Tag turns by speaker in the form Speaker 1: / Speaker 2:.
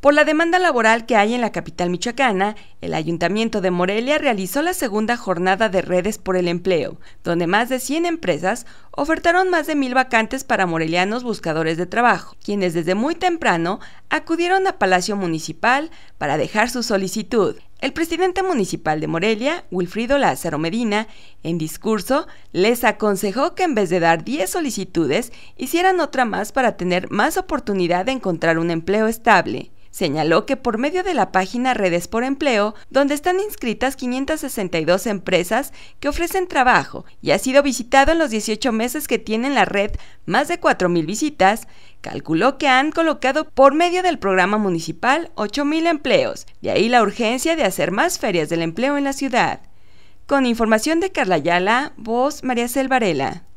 Speaker 1: Por la demanda laboral que hay en la capital michoacana, el Ayuntamiento de Morelia realizó la segunda jornada de redes por el empleo, donde más de 100 empresas ofertaron más de mil vacantes para morelianos buscadores de trabajo, quienes desde muy temprano acudieron a Palacio Municipal para dejar su solicitud. El presidente municipal de Morelia, Wilfrido Lázaro Medina, en discurso les aconsejó que en vez de dar 10 solicitudes, hicieran otra más para tener más oportunidad de encontrar un empleo estable. Señaló que por medio de la página Redes por Empleo, donde están inscritas 562 empresas que ofrecen trabajo y ha sido visitado en los 18 meses que tiene en la red más de 4.000 visitas, calculó que han colocado por medio del programa municipal 8.000 empleos, de ahí la urgencia de hacer más ferias del empleo en la ciudad. Con información de Carla Ayala, voz María Selvarela.